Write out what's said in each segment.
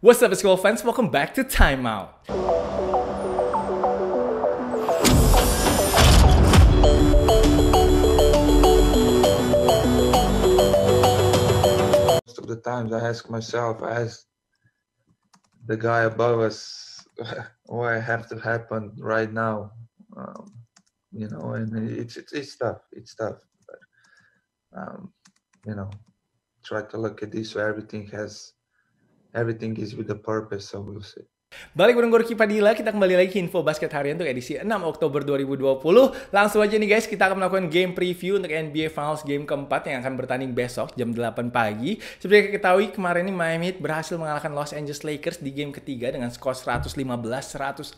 What's up, basketball fans? Welcome back to Timeout. Most of the times I ask myself, I ask the guy above us, why have to happen right now? Um, you know, and it's, it's, it's tough. It's tough. But, um, you know, try to look at this where everything has everything is with a purpose, will see. Balik bareng Gorky Padilla, kita kembali lagi ke Info Basket Harian untuk edisi 6 Oktober 2020. Langsung aja nih guys, kita akan melakukan game preview untuk NBA Finals game keempat yang akan bertanding besok jam 8 pagi. Seperti kita ketahui kemarin ini Miami berhasil mengalahkan Los Angeles Lakers di game ketiga dengan skor 115-104.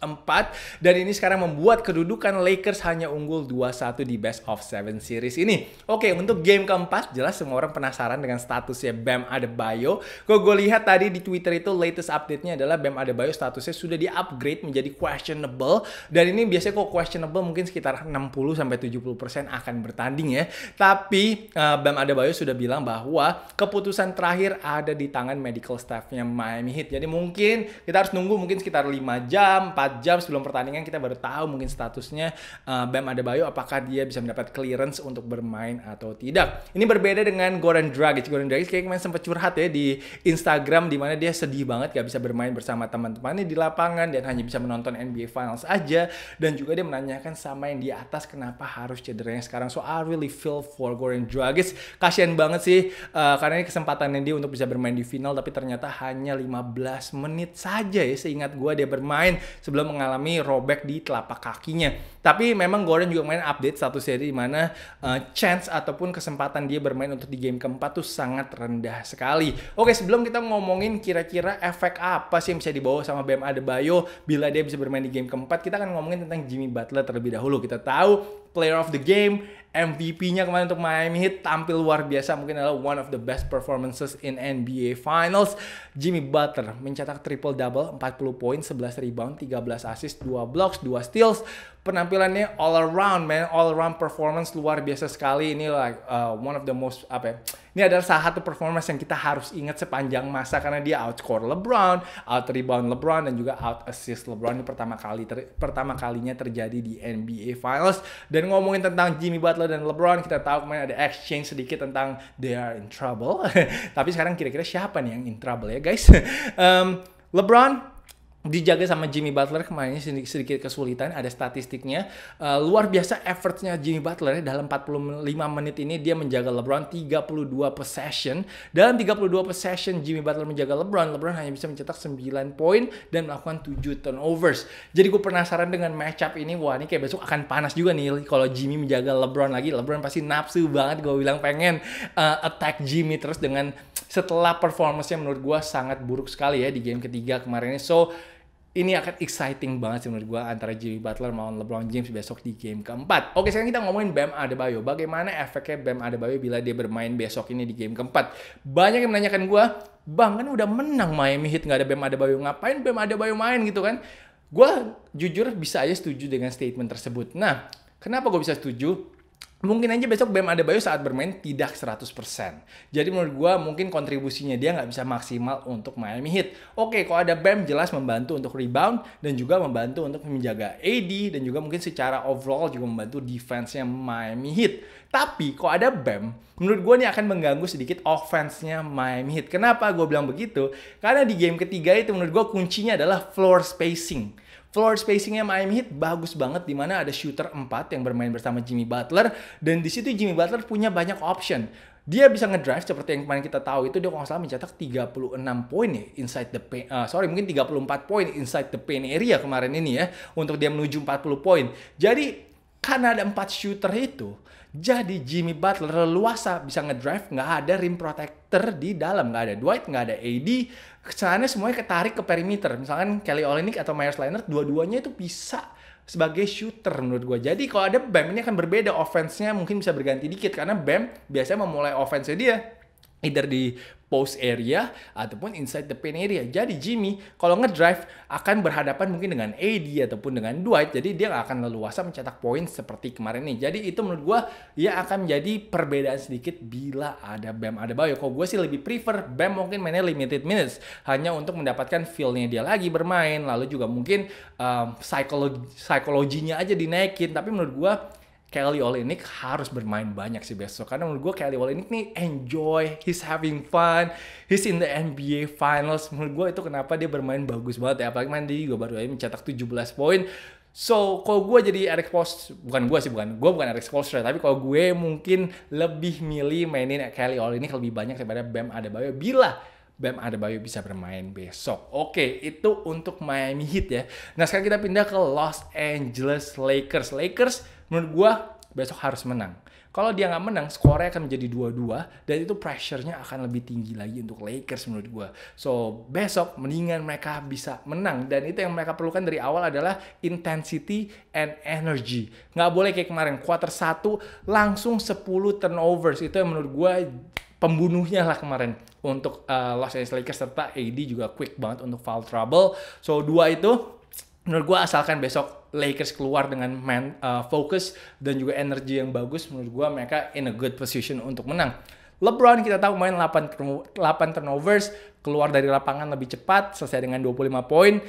Dan ini sekarang membuat kedudukan Lakers hanya unggul 2-1 di best of 7 series ini. Oke, untuk game keempat, jelas semua orang penasaran dengan statusnya Bam Adebayo. Kok gue lihat tadi di Twitter itu latest update-nya adalah Bam Adebayo status statusnya sudah di-upgrade menjadi questionable dan ini biasanya kok questionable mungkin sekitar 60 sampai 70% akan bertanding ya. Tapi uh, Bam Adebayo sudah bilang bahwa keputusan terakhir ada di tangan medical staffnya Miami Heat. Jadi mungkin kita harus nunggu mungkin sekitar 5 jam, 4 jam sebelum pertandingan kita baru tahu mungkin statusnya uh, Bam Adebayo apakah dia bisa mendapat clearance untuk bermain atau tidak. Ini berbeda dengan Goran Dragic. Goran Dragic kayaknya sempat curhat ya di Instagram di mana dia sedih banget gak bisa bermain bersama teman-teman ini di lapangan dan hanya bisa menonton NBA Finals aja dan juga dia menanyakan sama yang di atas kenapa harus cederanya sekarang so I really feel for Goran Dragic kasian banget sih uh, karena ini kesempatannya dia untuk bisa bermain di final tapi ternyata hanya 15 menit saja ya seingat gue dia bermain sebelum mengalami robek di telapak kakinya tapi memang Goran juga main update satu seri di mana uh, chance ataupun kesempatan dia bermain untuk di game keempat tuh sangat rendah sekali oke sebelum kita ngomongin kira-kira efek apa sih yang bisa dibawa sama sama Bam Adebayo bila dia bisa bermain di game keempat kita akan ngomongin tentang Jimmy Butler terlebih dahulu kita tahu player of the game MVP-nya kemarin untuk Miami Heat tampil luar biasa mungkin adalah one of the best performances in NBA Finals Jimmy Butler mencetak triple double 40 poin 11 rebound 13 assist 2 blocks 2 steals penampilannya all around man all around performance luar biasa sekali ini like uh, one of the most apa ya ini adalah salah satu performance yang kita harus ingat sepanjang masa karena dia outscore LeBron out rebound LeBron dan juga out assist LeBron ini pertama kali ter, pertama kalinya terjadi di NBA Finals dan ngomongin tentang Jimmy Butler dan LeBron kita tahu kemarin ada exchange sedikit tentang they are in trouble tapi sekarang kira-kira siapa nih yang in trouble ya guys um, LeBron dijaga sama Jimmy Butler kemarin sedikit, sedikit kesulitan ada statistiknya uh, luar biasa effortnya Jimmy Butler ya, dalam 45 menit ini dia menjaga LeBron 32 possession dalam 32 possession Jimmy Butler menjaga LeBron LeBron hanya bisa mencetak 9 poin dan melakukan 7 turnovers jadi gue penasaran dengan matchup ini wah ini kayak besok akan panas juga nih kalau Jimmy menjaga LeBron lagi LeBron pasti nafsu banget gue bilang pengen uh, attack Jimmy terus dengan setelah performance menurut gue sangat buruk sekali ya di game ketiga kemarin ini so ini akan exciting banget sih menurut gue antara Jimmy Butler melawan LeBron James besok di game keempat. Oke sekarang kita ngomongin Bam Adebayo. Bagaimana efeknya Bam Adebayo bila dia bermain besok ini di game keempat? Banyak yang menanyakan gue, Bang kan udah menang Miami Heat nggak ada Bam Adebayo. Ngapain Bam Adebayo main gitu kan? Gue jujur bisa aja setuju dengan statement tersebut. Nah, kenapa gue bisa setuju? mungkin aja besok Bam Adebayo saat bermain tidak 100%. Jadi menurut gue mungkin kontribusinya dia nggak bisa maksimal untuk Miami Heat. Oke, kalau ada Bam jelas membantu untuk rebound dan juga membantu untuk menjaga AD dan juga mungkin secara overall juga membantu defense-nya Miami Heat. Tapi kalau ada Bam, menurut gue ini akan mengganggu sedikit offense-nya Miami Heat. Kenapa gue bilang begitu? Karena di game ketiga itu menurut gue kuncinya adalah floor spacing Floor spacingnya Miami Heat bagus banget di mana ada shooter 4 yang bermain bersama Jimmy Butler dan di situ Jimmy Butler punya banyak option. Dia bisa ngedrive seperti yang kemarin kita tahu itu dia kalau nggak salah mencetak 36 poin ya inside the paint. Uh, sorry mungkin 34 poin inside the paint area kemarin ini ya untuk dia menuju 40 poin. Jadi karena ada 4 shooter itu, jadi Jimmy Butler leluasa bisa ngedrive nggak ada rim protect center di dalam nggak ada Dwight nggak ada AD kesannya semuanya ketarik ke perimeter misalkan Kelly Olynyk atau Myers Leonard dua-duanya itu bisa sebagai shooter menurut gue. Jadi kalau ada Bam ini akan berbeda offense-nya mungkin bisa berganti dikit karena Bam biasanya memulai offense-nya dia either di post area ataupun inside the paint area. Jadi Jimmy kalau ngedrive akan berhadapan mungkin dengan AD ataupun dengan Dwight. Jadi dia nggak akan leluasa mencetak poin seperti kemarin nih. Jadi itu menurut gue ya akan menjadi perbedaan sedikit bila ada Bam ada Bayo. Kok gue sih lebih prefer Bam mungkin mainnya limited minutes hanya untuk mendapatkan feelnya dia lagi bermain. Lalu juga mungkin um, psikologi psikologinya aja dinaikin. Tapi menurut gue Kelly Olynyk harus bermain banyak sih besok karena menurut gue Kelly Olynyk nih enjoy, he's having fun, he's in the NBA Finals. Menurut gue itu kenapa dia bermain bagus banget ya. Apalagi main dia juga baru aja ya, mencetak 17 poin. So, kalau gue jadi Eric Post bukan gue sih, bukan gue bukan Eric ya, tapi kalau gue mungkin lebih milih mainin Kelly Olynyk lebih banyak daripada Bam Adebayo bila Bam Adebayo bisa bermain besok. Oke, itu untuk Miami Heat ya. Nah, sekarang kita pindah ke Los Angeles Lakers. Lakers menurut gue besok harus menang. Kalau dia nggak menang, skornya akan menjadi 2-2 dan itu pressure-nya akan lebih tinggi lagi untuk Lakers menurut gue. So, besok mendingan mereka bisa menang dan itu yang mereka perlukan dari awal adalah intensity and energy. Nggak boleh kayak kemarin quarter 1 langsung 10 turnovers. Itu yang menurut gue pembunuhnya lah kemarin untuk uh, Los Angeles Lakers serta AD juga quick banget untuk foul trouble. So, dua itu menurut gue asalkan besok Lakers keluar dengan man, uh, fokus dan juga energi yang bagus menurut gue mereka in a good position untuk menang. LeBron kita tahu main 8, 8 turnovers, keluar dari lapangan lebih cepat, selesai dengan 25 poin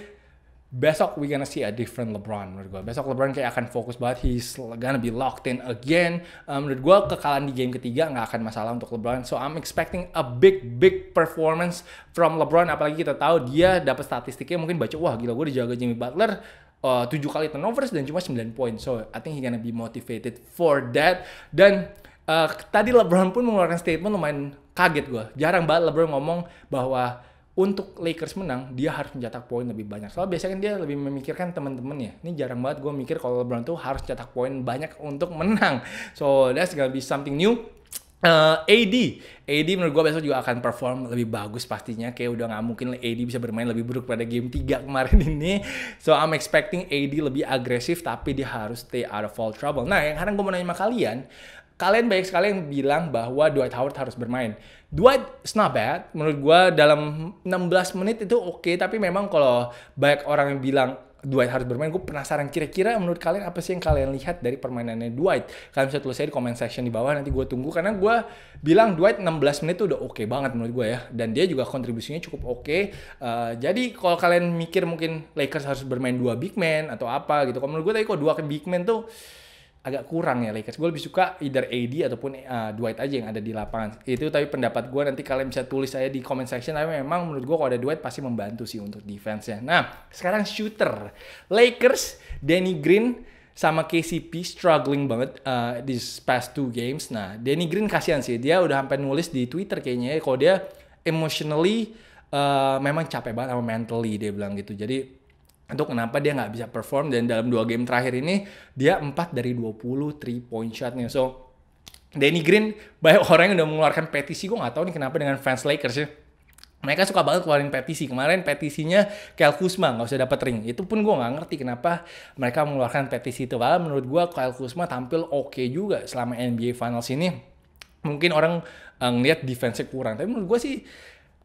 besok we gonna see a different LeBron menurut gue. Besok LeBron kayak akan fokus banget, he's gonna be locked in again. Um, menurut gue kekalahan di game ketiga nggak akan masalah untuk LeBron. So I'm expecting a big big performance from LeBron. Apalagi kita tahu dia dapat statistiknya mungkin baca wah gila gue dijaga Jimmy Butler eh, uh, 7 kali turnovers dan cuma 9 poin. So I think he gonna be motivated for that. Dan uh, tadi LeBron pun mengeluarkan statement lumayan kaget gue. Jarang banget LeBron ngomong bahwa untuk Lakers menang, dia harus mencetak poin lebih banyak. Soalnya biasanya kan dia lebih memikirkan temen-temen ya. Ini jarang banget gue mikir kalau LeBron tuh harus cetak poin banyak untuk menang. So that's gonna be something new. Uh, eh, AD, AD menurut gue besok juga akan perform lebih bagus pastinya. Kayak udah gak mungkin AD bisa bermain lebih buruk pada game 3 kemarin ini. So I'm expecting AD lebih agresif tapi dia harus stay out of all trouble. Nah yang sekarang gue mau nanya sama kalian, kalian banyak sekali yang bilang bahwa Dwight Howard harus bermain. Dwight, it's not bad. Menurut gue dalam 16 menit itu oke. Okay, tapi memang kalau banyak orang yang bilang Dwight harus bermain, gue penasaran kira-kira menurut kalian apa sih yang kalian lihat dari permainannya Dwight? Kalian bisa tulis aja di comment section di bawah, nanti gue tunggu. Karena gue bilang Dwight 16 menit itu udah oke okay banget menurut gue ya. Dan dia juga kontribusinya cukup oke. Okay. Uh, eh, jadi kalau kalian mikir mungkin Lakers harus bermain dua big man atau apa gitu. Kalau menurut gue tadi kok dua big man tuh agak kurang ya Lakers. Gue lebih suka either AD ataupun uh, Dwight aja yang ada di lapangan. Itu tapi pendapat gue nanti kalian bisa tulis aja di comment section. Tapi memang menurut gue kalau ada Dwight pasti membantu sih untuk defense-nya. Nah, sekarang shooter. Lakers, Danny Green sama KCP struggling banget uh, eh, di past two games. Nah, Danny Green kasihan sih. Dia udah sampai nulis di Twitter kayaknya ya. kalau dia emotionally uh, memang capek banget sama mentally dia bilang gitu. Jadi untuk kenapa dia nggak bisa perform dan dalam dua game terakhir ini dia 4 dari 20 three point shotnya so Danny Green banyak orang yang udah mengeluarkan petisi gue nggak tahu nih kenapa dengan fans Lakers ya mereka suka banget keluarin petisi. Kemarin petisinya Kyle Kuzma nggak usah dapat ring. Itu pun gue nggak ngerti kenapa mereka mengeluarkan petisi itu. Padahal menurut gue Kyle Kuzma tampil oke okay juga selama NBA Finals ini. Mungkin orang uh, ngeliat defense kurang. Tapi menurut gue sih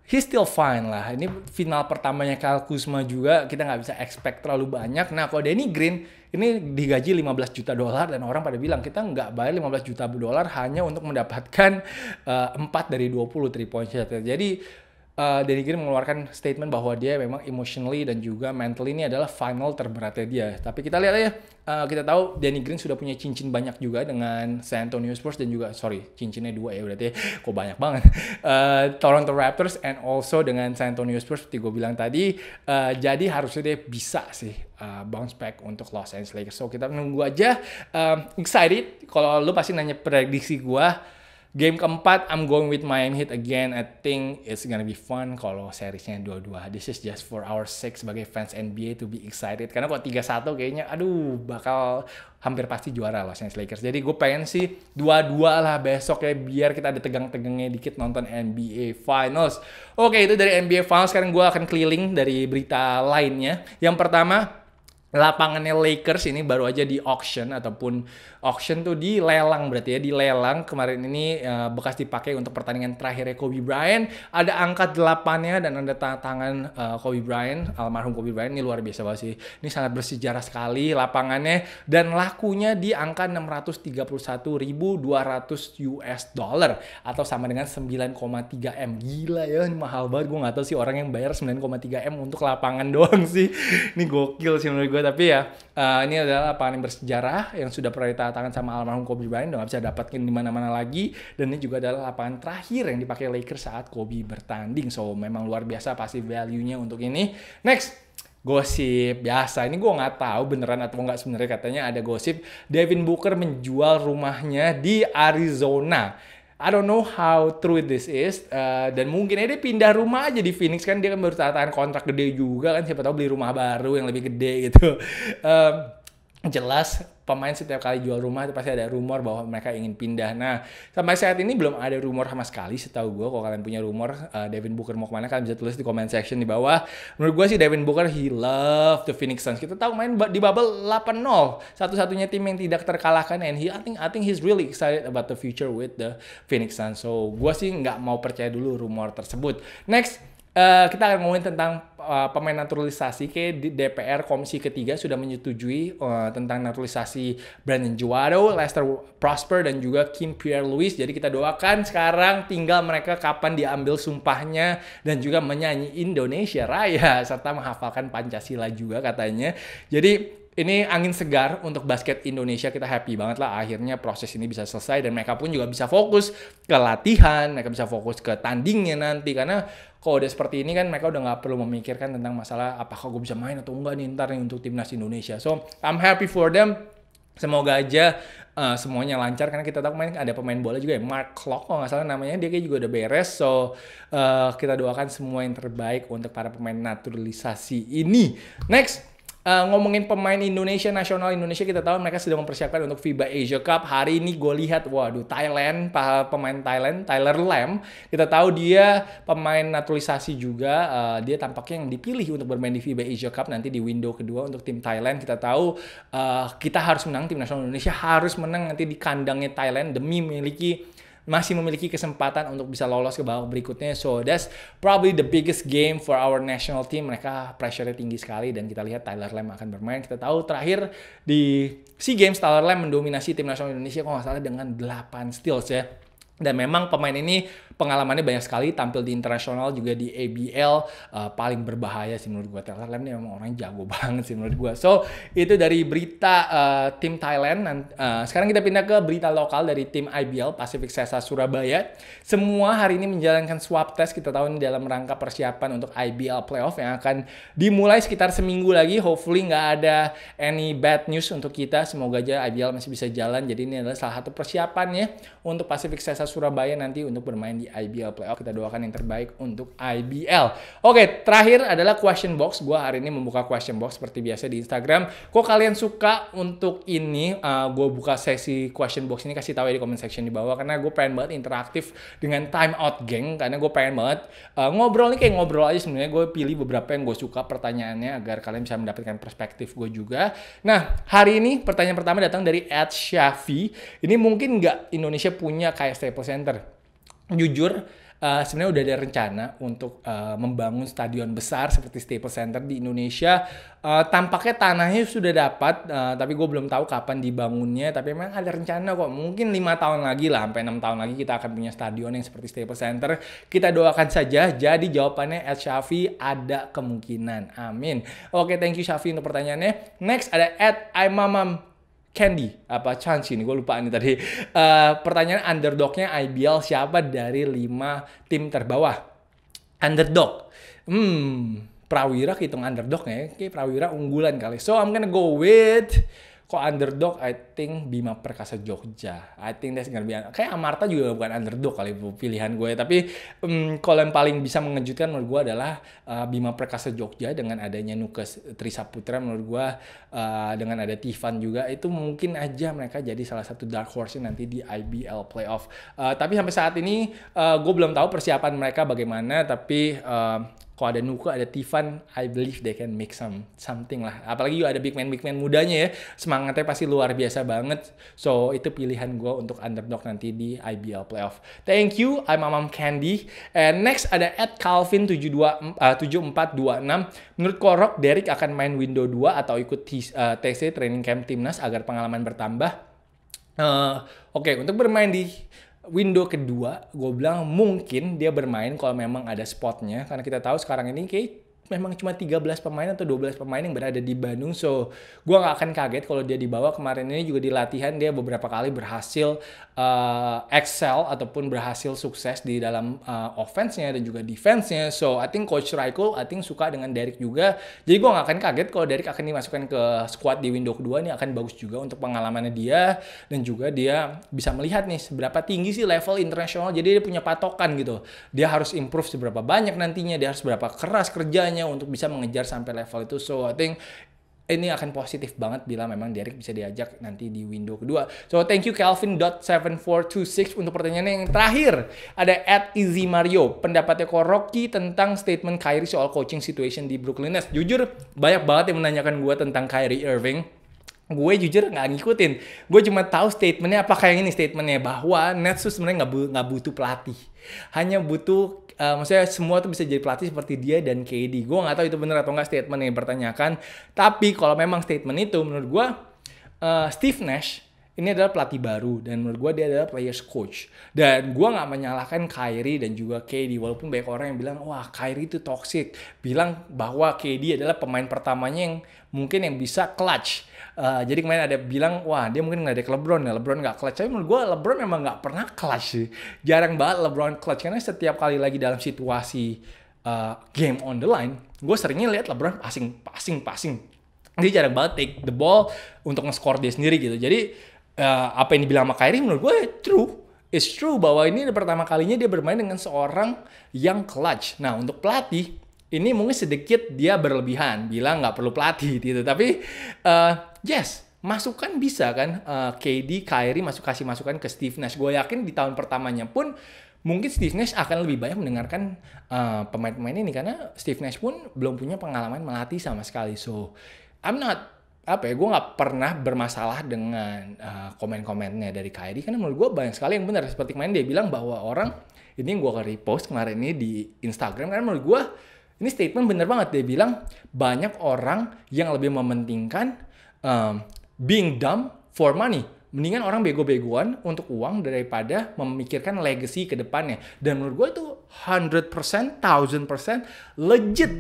he still fine lah. Ini final pertamanya Kyle Kuzma juga, kita nggak bisa expect terlalu banyak. Nah, kalau Danny Green, ini digaji 15 juta dolar dan orang pada bilang kita nggak bayar 15 juta dolar hanya untuk mendapatkan uh, eh, 4 dari 20 three point shot. Jadi uh, eh, Danny Green mengeluarkan statement bahwa dia memang emotionally dan juga mentally ini adalah final terberatnya dia. Tapi kita lihat ya, uh, kita tahu Danny Green sudah punya cincin banyak juga dengan San Antonio Spurs dan juga sorry cincinnya dua ya berarti ya. kok banyak banget. Uh, Toronto Raptors and also dengan San Antonio Spurs seperti gue bilang tadi. Uh, jadi harusnya dia bisa sih uh, bounce back untuk Los Angeles Lakers. So kita menunggu aja. Um, excited. Kalau lu pasti nanya prediksi gue Game keempat, I'm going with Miami Heat again. I think it's gonna be fun kalau seriesnya dua-dua. This is just for our sake sebagai fans NBA to be excited. Karena kok 3-1 kayaknya, aduh bakal hampir pasti juara Los Angeles Lakers. Jadi gue pengen sih dua-dua lah besok ya biar kita ada tegang-tegangnya dikit nonton NBA Finals. Oke itu dari NBA Finals. Sekarang gue akan keliling dari berita lainnya. Yang pertama, lapangannya Lakers ini baru aja di auction ataupun auction tuh di lelang berarti ya di lelang kemarin ini eh, bekas dipakai untuk pertandingan terakhir Kobe Bryant ada angka delapannya dan ada tanda tangan eh, Kobe Bryant almarhum Kobe Bryant ini luar biasa banget sih ini sangat bersejarah sekali lapangannya dan lakunya di angka 631.200 US dollar atau sama dengan 9,3 m gila ya ini mahal banget gue nggak tahu sih orang yang bayar 9,3 m untuk lapangan doang sih ini gokil sih menurut gue tapi ya uh, ini adalah lapangan yang bersejarah yang sudah pernah ditatangkan sama almarhum Kobe Bryant dan gak bisa dapatkan di mana-mana lagi dan ini juga adalah lapangan terakhir yang dipakai Lakers saat Kobe bertanding so memang luar biasa pasti value-nya untuk ini next gosip biasa ini gue nggak tahu beneran atau nggak sebenarnya katanya ada gosip Devin Booker menjual rumahnya di Arizona I don't know how true this is uh, dan mungkin aja dia pindah rumah aja di Phoenix kan dia kan baru tahan kontrak gede juga kan siapa tahu beli rumah baru yang lebih gede gitu. Um, jelas pemain setiap kali jual rumah itu pasti ada rumor bahwa mereka ingin pindah. Nah, sampai saat ini belum ada rumor sama sekali setahu gue. Kalau kalian punya rumor uh, Devin Booker mau kemana, kalian bisa tulis di comment section di bawah. Menurut gue sih Devin Booker, he love the Phoenix Suns. Kita tahu main di bubble 8-0. Satu-satunya tim yang tidak terkalahkan. And he, I think, I think he's really excited about the future with the Phoenix Suns. So, gue sih nggak mau percaya dulu rumor tersebut. Next, Uh, kita akan ngomongin tentang uh, pemain naturalisasi ke DPR Komisi ketiga sudah menyetujui uh, tentang naturalisasi Brandon Juaro, Lester Prosper dan juga Kim Pierre Louis. Jadi kita doakan sekarang tinggal mereka kapan diambil sumpahnya dan juga menyanyi Indonesia Raya serta menghafalkan Pancasila juga katanya. Jadi ini angin segar untuk basket Indonesia. Kita happy banget lah akhirnya proses ini bisa selesai dan mereka pun juga bisa fokus ke latihan, mereka bisa fokus ke tandingnya nanti karena kalau udah seperti ini kan mereka udah nggak perlu memikirkan tentang masalah apakah gue bisa main atau enggak nih ntar nih untuk timnas Indonesia. So I'm happy for them. Semoga aja uh, semuanya lancar karena kita tahu main ada pemain bola juga ya Mark Clock kalau nggak salah namanya dia kayak juga udah beres so uh, kita doakan semua yang terbaik untuk para pemain naturalisasi ini next Eh, ngomongin pemain Indonesia nasional Indonesia kita tahu mereka sedang mempersiapkan untuk FIBA Asia Cup. Hari ini gue lihat waduh Thailand pemain Thailand Tyler Lam kita tahu dia pemain naturalisasi juga uh, dia tampaknya yang dipilih untuk bermain di FIBA Asia Cup nanti di window kedua untuk tim Thailand kita tahu uh, kita harus menang tim nasional Indonesia harus menang nanti di kandangnya Thailand demi memiliki masih memiliki kesempatan untuk bisa lolos ke babak berikutnya. So that's probably the biggest game for our national team. Mereka pressure-nya tinggi sekali dan kita lihat Tyler Lem akan bermain. Kita tahu terakhir di SEA Games Tyler Lem mendominasi tim nasional Indonesia kalau nggak salah dengan 8 steals ya. Dan memang pemain ini pengalamannya banyak sekali tampil di internasional juga di ABL uh, eh, paling berbahaya sih menurut gue Taylor Lam ini emang orang jago banget sih menurut gue so itu dari berita uh, tim Thailand dan uh, eh, sekarang kita pindah ke berita lokal dari tim IBL Pacific Sesa Surabaya semua hari ini menjalankan swab test kita tahu ini dalam rangka persiapan untuk IBL playoff yang akan dimulai sekitar seminggu lagi hopefully nggak ada any bad news untuk kita semoga aja IBL masih bisa jalan jadi ini adalah salah satu persiapannya untuk Pacific Sesa Surabaya nanti untuk bermain di di IBL Playoff. Kita doakan yang terbaik untuk IBL. Oke, terakhir adalah question box. Gue hari ini membuka question box seperti biasa di Instagram. Kok kalian suka untuk ini? Uh, gue buka sesi question box ini kasih tahu ya di comment section di bawah karena gue pengen banget interaktif dengan time out geng karena gue pengen banget uh, ngobrol nih kayak ngobrol aja sebenarnya gue pilih beberapa yang gue suka pertanyaannya agar kalian bisa mendapatkan perspektif gue juga. Nah, hari ini pertanyaan pertama datang dari Ed Shafi. Ini mungkin nggak Indonesia punya kayak Staples Center jujur uh, sebenarnya udah ada rencana untuk uh, membangun stadion besar seperti Staples Center di Indonesia. Uh, tampaknya tanahnya sudah dapat, uh, tapi gue belum tahu kapan dibangunnya. Tapi memang ada rencana kok. Mungkin lima tahun lagi lah, sampai enam tahun lagi kita akan punya stadion yang seperti Staples Center. Kita doakan saja. Jadi jawabannya Ed Shafi ada kemungkinan. Amin. Oke, thank you Shafi untuk pertanyaannya. Next ada Ed Imamam Candy apa Chance ini gue lupa nih tadi uh, pertanyaan underdognya IBL siapa dari lima tim terbawah underdog hmm Prawira hitung underdog ya kayak Prawira unggulan kali so I'm gonna go with kok underdog I think Bima Perkasa Jogja I think that's gonna be kayak Amarta juga bukan underdog kali pilihan gue tapi um, mm, kalau yang paling bisa mengejutkan menurut gue adalah uh, Bima Perkasa Jogja dengan adanya Nukes Trisaputra menurut gue uh, dengan ada Tivan juga itu mungkin aja mereka jadi salah satu dark horse nanti di IBL playoff uh, tapi sampai saat ini uh, gue belum tahu persiapan mereka bagaimana tapi uh, kalau ada Nuko, ada Tivan, I believe they can make some something lah. Apalagi juga ada big man big man mudanya ya, semangatnya pasti luar biasa banget. So itu pilihan gue untuk underdog nanti di IBL playoff. Thank you, I'm Mamam Candy. And next ada Ed Calvin 72 uh, 7426. Menurut Korok, Derek akan main window 2 atau ikut uh, eh, TC training camp timnas agar pengalaman bertambah. Uh, Oke, okay, untuk bermain di window kedua gue bilang mungkin dia bermain kalau memang ada spotnya karena kita tahu sekarang ini kayak memang cuma 13 pemain atau 12 pemain yang berada di Bandung. So, gue gak akan kaget kalau dia dibawa. Kemarin ini juga di latihan dia beberapa kali berhasil uh, excel ataupun berhasil sukses di dalam uh, offense-nya dan juga defense-nya. So, I think Coach Raikul, I think suka dengan Derek juga. Jadi gue gak akan kaget kalau Derek akan dimasukkan ke squad di window kedua. Ini akan bagus juga untuk pengalamannya dia. Dan juga dia bisa melihat nih seberapa tinggi sih level internasional. Jadi dia punya patokan gitu. Dia harus improve seberapa banyak nantinya. Dia harus berapa keras kerjanya caranya untuk bisa mengejar sampai level itu. So I think ini akan positif banget bila memang Derek bisa diajak nanti di window kedua. So thank you Kelvin.7426 untuk pertanyaan yang terakhir. Ada at Easy Mario, pendapatnya kok Rocky tentang statement Kyrie soal coaching situation di Brooklyn Nets. Jujur banyak banget yang menanyakan gue tentang Kyrie Irving gue jujur nggak ngikutin gue cuma tahu statementnya apakah yang ini statementnya bahwa Nets tuh sebenarnya nggak bu butuh pelatih hanya butuh uh, maksudnya semua tuh bisa jadi pelatih seperti dia dan KD. Gue nggak tahu itu bener atau nggak statement yang dipertanyakan. Tapi kalau memang statement itu menurut gue uh, Steve Nash ini adalah pelatih baru dan menurut gue dia adalah players coach dan gue nggak menyalahkan Kyrie dan juga KD walaupun banyak orang yang bilang wah Kyrie itu toxic bilang bahwa KD adalah pemain pertamanya yang mungkin yang bisa clutch uh, jadi kemarin ada bilang wah dia mungkin nggak ada LeBron ya LeBron nggak clutch tapi menurut gue LeBron memang nggak pernah clutch sih jarang banget LeBron clutch karena setiap kali lagi dalam situasi uh, game on the line gue seringnya lihat LeBron passing passing passing dia jarang banget take the ball untuk nge-score dia sendiri gitu jadi Eh, apa yang dibilang sama Kyrie menurut gue true. It's true bahwa ini pertama kalinya dia bermain dengan seorang yang clutch. Nah, untuk pelatih ini mungkin sedikit dia berlebihan bilang nggak perlu pelatih gitu. Tapi uh, yes, masukan bisa kan uh, eh, KD, Kyrie masuk kasih masukan ke Steve Nash. Gue yakin di tahun pertamanya pun mungkin Steve Nash akan lebih banyak mendengarkan pemain-pemain uh, pemain -pemain ini karena Steve Nash pun belum punya pengalaman melatih sama sekali. So I'm not apa ya gue nggak pernah bermasalah dengan uh, komen-komennya dari Kairi karena menurut gue banyak sekali yang benar seperti kemarin dia bilang bahwa orang ini yang gue akan repost kemarin ini di Instagram karena menurut gue ini statement bener banget dia bilang banyak orang yang lebih mementingkan um, being dumb for money mendingan orang bego-begoan untuk uang daripada memikirkan legacy ke depannya dan menurut gue itu 100% 1000% legit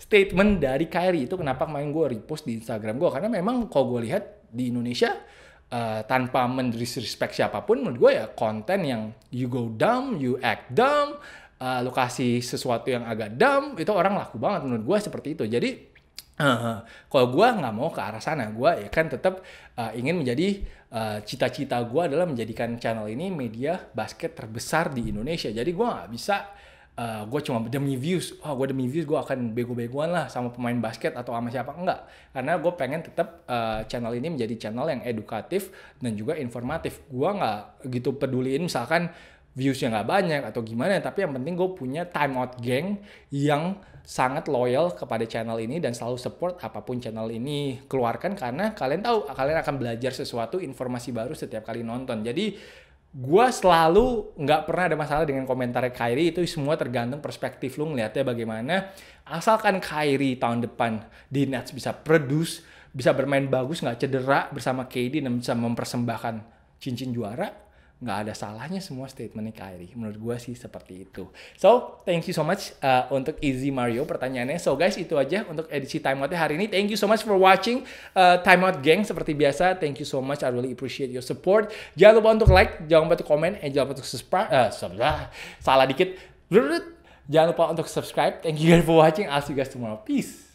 statement dari Kyrie itu kenapa kemarin gue repost di Instagram gue karena memang kalau gue lihat di Indonesia uh, tanpa mendisrespect siapapun menurut gue ya konten yang you go dumb, you act dumb, uh, eh, lokasi sesuatu yang agak dumb itu orang laku banget menurut gue seperti itu. Jadi Uh, kalau gue nggak mau ke arah sana, gue ya kan tetap uh, ingin menjadi uh, cita-cita gue adalah menjadikan channel ini media basket terbesar di Indonesia. Jadi gue nggak bisa uh, eh, gue cuma demi views, wah gue demi views gue akan bego-begoan lah sama pemain basket atau sama siapa enggak, karena gue pengen tetap uh, eh, channel ini menjadi channel yang edukatif dan juga informatif. Gue nggak gitu peduliin misalkan viewsnya nggak banyak atau gimana, tapi yang penting gue punya time out gang yang sangat loyal kepada channel ini dan selalu support apapun channel ini keluarkan karena kalian tahu kalian akan belajar sesuatu informasi baru setiap kali nonton. Jadi gue selalu nggak pernah ada masalah dengan komentar Kyrie itu semua tergantung perspektif lu ngeliatnya bagaimana asalkan Kyrie tahun depan di Nets bisa produce bisa bermain bagus nggak cedera bersama KD dan bisa mempersembahkan cincin juara nggak ada salahnya semua statementnya Kyrie. Menurut gue sih seperti itu. So, thank you so much uh, untuk Easy Mario pertanyaannya. So guys, itu aja untuk edisi timeoutnya hari ini. Thank you so much for watching uh, Timeout Gang. Seperti biasa, thank you so much. I really appreciate your support. Jangan lupa untuk like, jangan lupa untuk comment and jangan lupa untuk subscribe. Uh, ah, salah dikit. Jangan lupa untuk subscribe. Thank you guys for watching. I'll see you guys tomorrow. Peace.